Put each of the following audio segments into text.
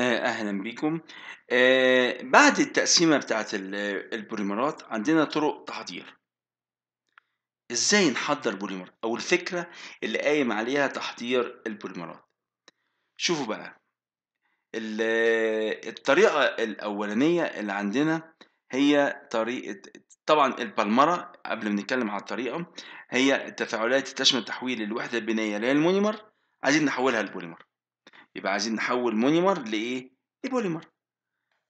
آه، اهلا بيكم آه بعد التقسيمه بتاعت البوليمرات عندنا طرق تحضير ازاي نحضر بوليمر او الفكره اللي قايم عليها تحضير البوليمرات شوفوا بقى الطريقه الاولانيه اللي عندنا هي طريقه طبعا البلمره قبل ما نتكلم على الطريقه هي التفاعلات تشمل تحويل الوحده البنائيه اللي هي المونيمر عايزين نحولها لبوليمر يبقى عايزين نحول مونيمر لايه؟ لبوليمر.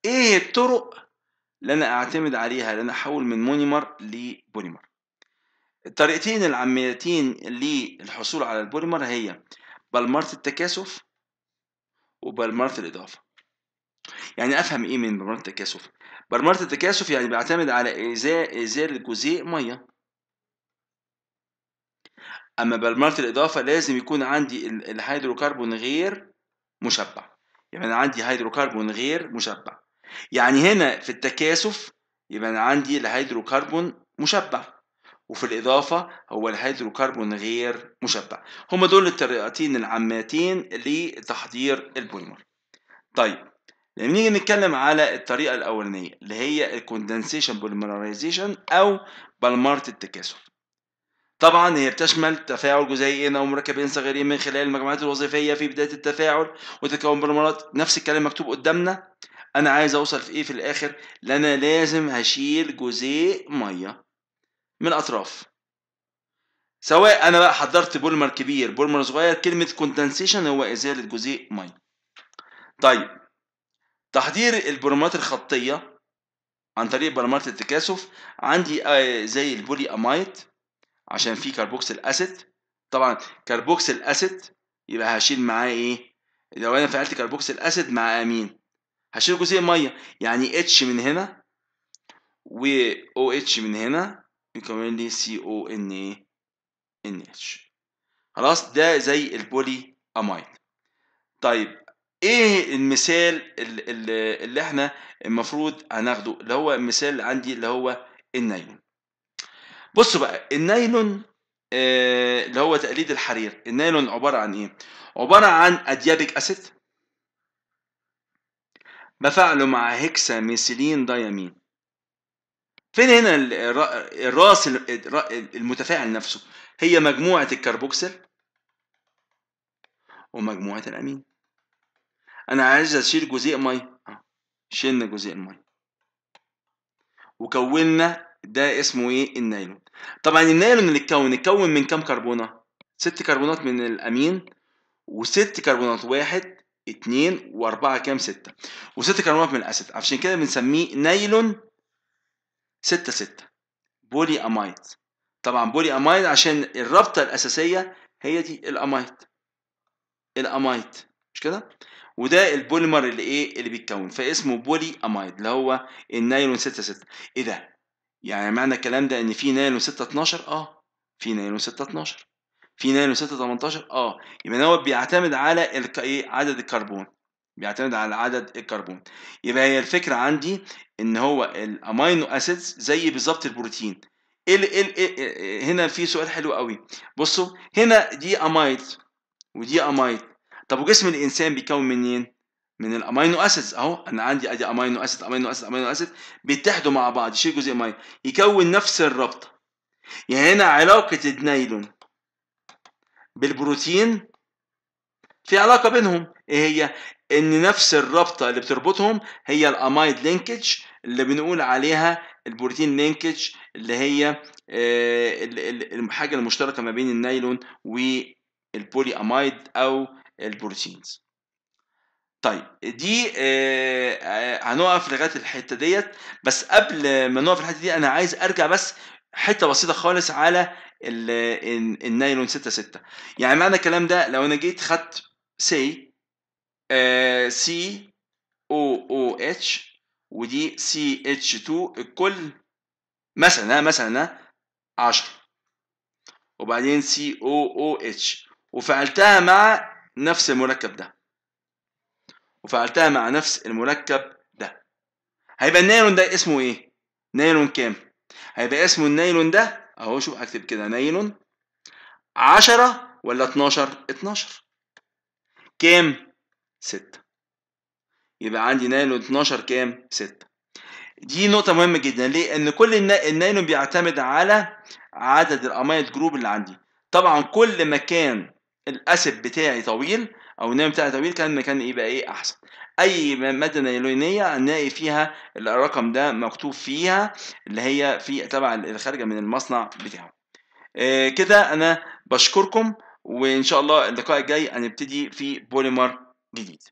ايه الطرق اللي انا اعتمد عليها ان انا احول من مونيمر لبوليمر؟ الطريقتين العاميتين للحصول على البوليمر هي بلمرة التكاثف وبلمرة الإضافة. يعني أفهم إيه من بلمرة التكاثف؟ بلمرة التكاثف يعني بيعتمد على إزاء إزالة جزيء مية. أما بلمرة الإضافة لازم يكون عندي الهيدروكربون غير مشبع يبقى انا عندي هيدروكربون غير مشبع يعني هنا في التكاثف يبقى انا عندي الهيدروكربون مشبع وفي الإضافة هو الهيدروكربون غير مشبع هما دول الطريقتين العامتين لتحضير البوليمر طيب لما نيجي نتكلم على الطريقة الأولانية اللي هي الكوندنسيشن بوليمرايزيشن أو بلمارة التكاثف طبعا هي بتشمل تفاعل جزيئين او مركبين صغيرين من خلال المجموعات الوظيفيه في بدايه التفاعل وتكون بالمرات نفس الكلام مكتوب قدامنا انا عايز اوصل في ايه في الاخر لان لازم هشيل جزيء ميه من اطراف سواء انا بقى حضرت بولمر كبير بولمر صغير كلمه كوندنسيشن هو ازاله جزيء ميه طيب تحضير البرومات الخطيه عن طريق برمات التكاثف عندي آه، زي البولي امايت عشان في كربوكسيل اسيد طبعا كربوكسيل اسيد يبقى هشيل معاه ايه لو انا فعلت كربوكسيل اسيد مع امين هشيل جزيء ميه يعني اتش من هنا و او اتش من هنا يكون لي سي او ان ان اتش خلاص ده زي البولي امايل طيب ايه المثال اللي احنا المفروض هناخده اللي هو المثال اللي عندي اللي هو النايلون بصوا بقى النايلون آه، اللي هو تقليد الحرير النايلون عباره عن ايه عباره عن اديابيك اسيد بفعله مع ميسيلين ديامين فين هنا الراس المتفاعل نفسه هي مجموعة الكربوكسل ومجموعة الأمين أنا عايز أشيل جزيء مية آه، شلنا جزيء المية وكونا ده اسمه ايه النايلون طبعا النايلون اللي اتكون اتكون من كام كربونه ست كربونات من الامين وست كربونات واحد اتنين واربعة كام ستة وست كربونات من الاسيد عشان كده بنسميه نايلون ستة ستة بولي امايد طبعا بولي امايد عشان الرابطة الاساسية هي دي الامايد الامايد مش كده وده البوليمر اللي ايه اللي بيتكون فاسمه بولي امايد اللي هو النايلون 6 6 ايه ده يعني معنى الكلام ده ان في نانو 6 12 اه في نانو 6 12 في نانو 6 18 اه يبقى هو بيعتمد على الك... ايه عدد الكربون بيعتمد على عدد الكربون يبقى هي الفكره عندي ان هو الامينو اسيدز زي بالظبط البروتين ال ال ال إيه، إيه، إيه، هنا في سؤال حلو قوي بصوا هنا دي امايد ودي امايد طب وجسم الانسان بيكون منين من الامينو اسيدز اهو انا عندي ادي امينو اسيد امينو اسيد امينو اسيد بيتحدوا مع بعض يشيل جزء ماي يكون نفس الرابطه يعني هنا علاقه النايلون بالبروتين في علاقه بينهم ايه هي ان نفس الرابطه اللي بتربطهم هي الامايد لينكج اللي بنقول عليها البروتين لينكج اللي هي آه، الحاجه المشتركه ما بين النايلون والبولي امايد او البروتينز طيب دي آه، آه، هنقف لغايه الحته ديت بس قبل ما نقف الحته دي انا عايز ارجع بس حته بسيطه خالص على النايلون 6 6 يعني معنى الكلام ده لو انا جيت خدت سي سي او او اتش ودي سي اتش 2 الكل مثلا مثلا 10 وبعدين سي او او اتش وفعلتها مع نفس المركب ده وفعلتها مع نفس المركب ده هيبقى النايلون ده اسمه ايه نايلون كام هيبقى اسمه النايلون ده اهو شوف هكتب كده نايلون 10 ولا 12 12 كام 6 يبقى عندي نايلون 12 كام 6 دي نقطة مهمة جدا ليه؟ إن كل النايلون بيعتمد على عدد الأمايد جروب اللي عندي. طبعا كل ما كان الأسب بتاعي طويل او الناي بتاع التوقيت كان مكان يبقى ايه احسن اي ماده نيلونيه هنلاقي فيها الرقم ده مكتوب فيها اللي هي في تبع الخارجه من المصنع بتاعه آه، كده انا بشكركم وان شاء الله اللقاء الجاي هنبتدي في بوليمر جديد